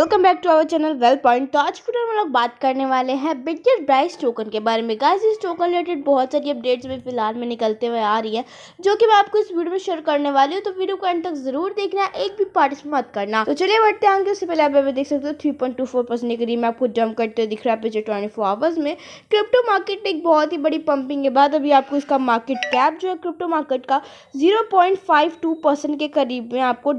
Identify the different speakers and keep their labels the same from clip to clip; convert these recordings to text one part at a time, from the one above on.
Speaker 1: Welcome back to our channel well point तो आज फिर हम लोग बात करने वाले हैं बिटगेट ब्राइस टोकन के बारे में गाइस इस टोकन रिलेटेड बहुत सारी अपडेट्स भी फिलहाल में निकलते हुए आ रही है जो कि मैं आपको इस वीडियो में शेयर करने वाली हूँ तो वीडियो को एंड तक जरूर देखना एक भी पार्टिस मत करना तो चलिए बढ़ते आगे उससे पहले आप देख सकते हो three point two four percent करीब मैं आपको जंप करते दिख रहा है पिछले ट्वेंटी फोर आवर्स में क्रिप्टो मार्केट एक बहुत ही बड़ी पंपिंग के बाद अभी आपको इसका मार्केट कैप जो है क्रिप्टो मार्केट का zero point five two percent के करीब में आपको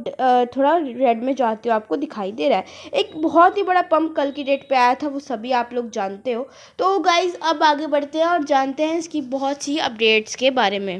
Speaker 1: थोड़ा रेड में जाते हुए आपको दिखाई दे रहा है एक बहुत ही बड़ा पंप कल की डेट पे आया था वो सभी आप लोग जानते हो तो गाइज़ अब आगे बढ़ते हैं और जानते हैं इसकी बहुत सी अपडेट्स के बारे में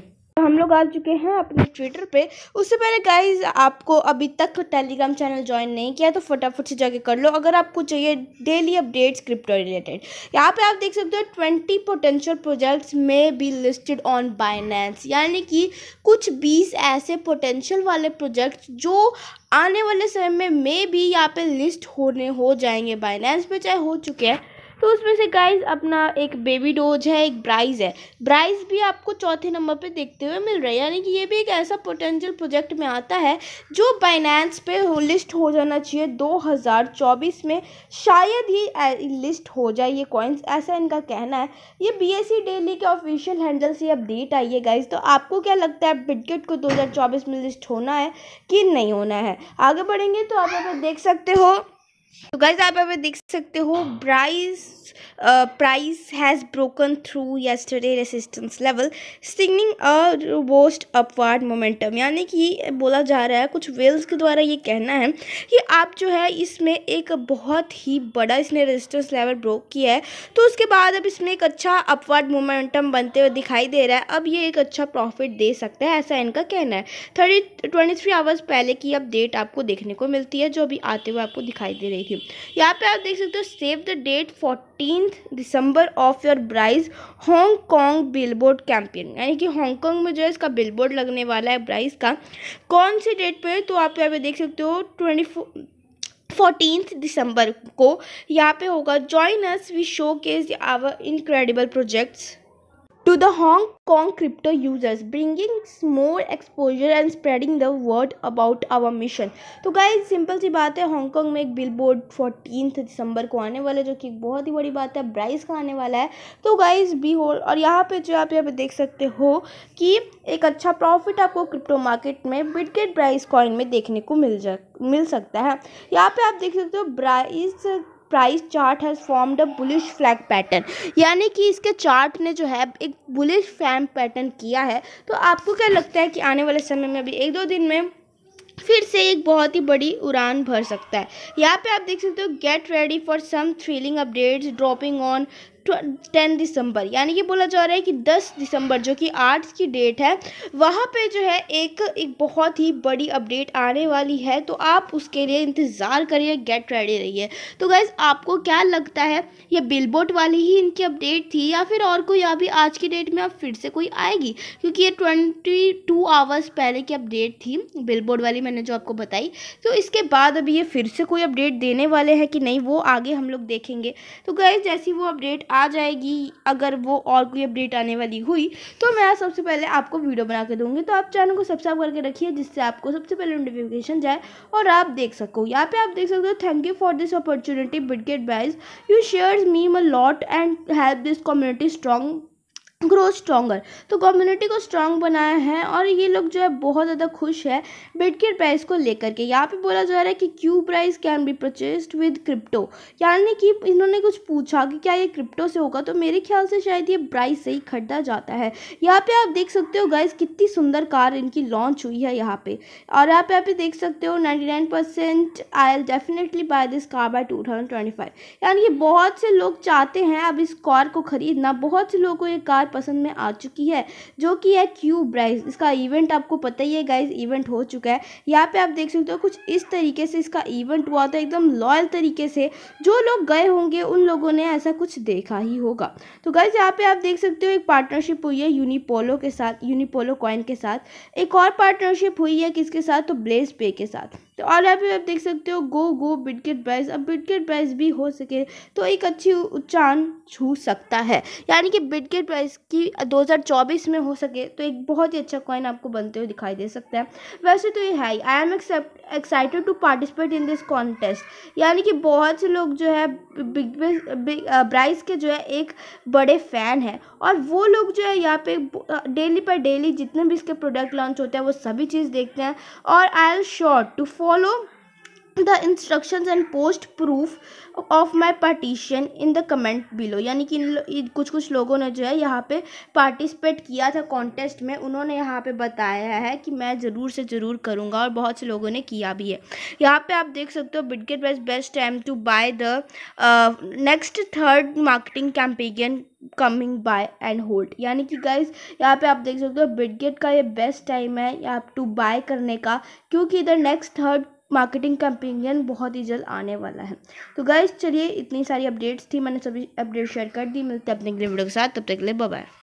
Speaker 1: हम लोग आ चुके हैं अपने ट्विटर पे उससे पहले गाइज आपको अभी तक टेलीग्राम चैनल ज्वाइन नहीं किया तो फटाफट से जाके कर लो अगर आपको चाहिए डेली अपडेट्स क्रिप्टो रिलेटेड यहाँ पे आप देख सकते हो ट्वेंटी पोटेंशियल प्रोजेक्ट्स में बी लिस्टेड ऑन बाइनेंस यानी कि कुछ बीस ऐसे पोटेंशियल वाले प्रोजेक्ट्स जो आने वाले समय में मे भी यहाँ पे लिस्ट होने हो जाएंगे बाइनेंस पे चाहे हो चुके हैं तो उसमें से गाइज अपना एक बेबी डोज है एक ब्राइज है ब्राइज भी आपको चौथे नंबर पर देखते हुए मिल रहा है यानी कि ये भी एक ऐसा पोटेंशियल प्रोजेक्ट में आता है जो बाइनेंस पे लिस्ट हो जाना चाहिए 2024 में शायद ही लिस्ट हो जाए ये कॉइन्स ऐसा इनका कहना है ये बी डेली e के ऑफिशियल हैंडल से अपडेट आई है गाइज तो आपको क्या लगता है बिटकिट को दो में लिस्ट होना है कि नहीं होना है आगे बढ़ेंगे तो आप अगर देख सकते हो तो गाइज आप अभी देख सकते हो Brise price has broken through yesterday resistance level signing a vast upward momentum यानी कि बोला जा रहा है कुछ वेल्स के द्वारा ये कहना है कि आप जो है इसमें एक बहुत ही बड़ा इसने रेजिस्टेंस लेवल ब्रोक किया है तो उसके बाद अब इसमें एक अच्छा अपवार्ड मोमेंटम बनते हुए दिखाई दे रहा है अब ये एक अच्छा प्रॉफिट दे सकता है ऐसा इनका कहना है थर्टी ट्वेंटी थ्री आवर्स पहले की अपडेट आपको देखने को मिलती है जो अभी आते हुए आपको दिखाई दे रही है गई थी यहाँ पे आप देख सकते हो save the date fourteen December of your Brise Hong Kong billboard campaign यानी कि हांगकॉन्ग में जो है इसका बिलबोर्ड लगने वाला है ब्राइज का कौन सी डेट पे तो आप यहाँ पे देख सकते हो ट्वेंटी फोर्टीनथ दिसंबर को यहाँ पे होगा join us we showcase our incredible projects to the Hong Kong crypto users, bringing more exposure and spreading the word about our mission. तो गाइज सिंपल सी बात है हांगकॉन्ग में एक बिल बोर्ड फोर्टीनथ दिसंबर को आने वाला है जो कि एक बहुत ही बड़ी बात है ब्राइज का आने वाला है तो गाइज बी होल और यहाँ पर जो आप यहाँ पर देख सकते हो कि एक अच्छा प्रॉफिट आपको क्रिप्टो मार्केट में बिटगेट ब्राइज कॉइन में देखने को मिल जा मिल सकता है यहाँ पर आप देख सकते हो Brise price chart has formed a bullish flag pattern यानी कि इसके चार्ट ने जो है एक बुलिश फ्लैग पैटर्न किया है तो आपको क्या लगता है कि आने वाले समय में अभी एक दो दिन में फिर से एक बहुत ही बड़ी उड़ान भर सकता है यहाँ पे आप देख सकते हो get ready for some thrilling updates dropping on ten December यानी कि बोला जा रहा है कि दस दिसंबर जो कि आर्ट्स की डेट है वहाँ पे जो है एक एक बहुत ही बड़ी अपडेट आने वाली है तो आप उसके लिए इंतज़ार करिए गेट रेडी रहिए तो गाइज़ आपको क्या लगता है ये बिलबोर्ड वाली ही इनकी अपडेट थी या फिर और कोई अभी आज की डेट में अब फिर से कोई आएगी क्योंकि ये ट्वेंटी टू आवर्स पहले की अपडेट थी बिल वाली मैंने जो आपको बताई तो इसके बाद अभी ये फिर से कोई अपडेट देने वाले हैं कि नहीं वो आगे हम लोग देखेंगे तो गाइज जैसी वो अपडेट आ जाएगी अगर वो और कोई अपडेट आने वाली हुई तो मैं सबसे पहले आपको वीडियो बना के दूँगी तो आप चैनल को सब्सक्राइब करके रखिए जिससे आपको सबसे पहले नोटिफिकेशन जाए और आप देख सको यहाँ पे आप देख सकते हो thank you for this opportunity get buys you share me a lot and help this community strong grow stronger तो कम्युनिटी को स्ट्रॉन्ग बनाया है और ये लोग जो है बहुत ज़्यादा खुश है बिटकिट प्राइस को लेकर के यहाँ पे बोला जा रहा है कि Q price can be purchased with crypto यानी कि इन्होंने कुछ पूछा कि क्या ये क्रिप्टो से होगा तो मेरे ख्याल से शायद ये प्राइस से ही खरीदा जाता है यहाँ पे आप देख सकते हो गाइज कितनी सुंदर कार इनकी लॉन्च हुई है यहाँ पर और यहाँ पे आप देख सकते हो ninety nine percent I'll definitely buy this car by two thousand twenty five यानी कि बहुत से लोग चाहते हैं अब इस कार को खरीदना बहुत से लोगों को ये कार पसंद में आ चुकी है जो कि है क्यूब राइस इसका इवेंट आपको पता ही है गाइज इवेंट हो चुका है यहाँ पे आप देख सकते हो कुछ इस तरीके से इसका इवेंट हुआ था एकदम लॉयल तरीके से जो लोग गए होंगे उन लोगों ने ऐसा कुछ देखा ही होगा तो गाइज यहाँ पे आप देख सकते हो एक पार्टनरशिप हुई है यूनिपोलो के साथ यूनिपोलो कॉइन के साथ एक और पार्टनरशिप हुई है किसके साथ तो ब्लेस पे के साथ तो और यहाँ पे आप देख सकते हो गो गो बिटकेट बैस अब बिटकेट बैस भी हो सके तो एक अच्छी उच्चान छू सकता है यानी कि बिटकेट प्राइस की 2024 में हो सके तो एक बहुत ही अच्छा कॉइन आपको बनते हुए दिखाई दे सकता है वैसे तो ये है I am excited to participate in this contest यानी कि बहुत से लोग जो है बिग ब्राइस uh, के जो है एक बड़े फ़ैन है और वो लोग जो है यहाँ पे डेली uh, पर डेली जितने भी इसके प्रोडक्ट लॉन्च होते हैं वो सभी चीज़ देखते हैं और I'll sure to for follow the instructions and post proof of my partition in the comment below यानी कि कुछ कुछ लोगों ने जो है यहाँ पे पार्टिसिपेट किया था कॉन्टेस्ट में उन्होंने यहाँ पे बताया है कि मैं ज़रूर से ज़रूर करूँगा और बहुत से लोगों ने किया भी है यहाँ पे आप देख सकते हो Bitget wise best time to buy the next third marketing campaign coming by and hold यानी कि गाइज यहाँ पे आप देख सकते हो बिटगेट का ये बेस्ट टाइम है यहाँ टू बाय करने का क्योंकि इधर नेक्स्ट थर्ड मार्केटिंग कंपेनियन बहुत ही जल्द आने वाला है तो गाइज चलिए इतनी सारी अपडेट्स थी मैंने सभी अपडेट शेयर कर दी मिलते हैं अपने अगले वीडियो के साथ तब तक के लिए बाय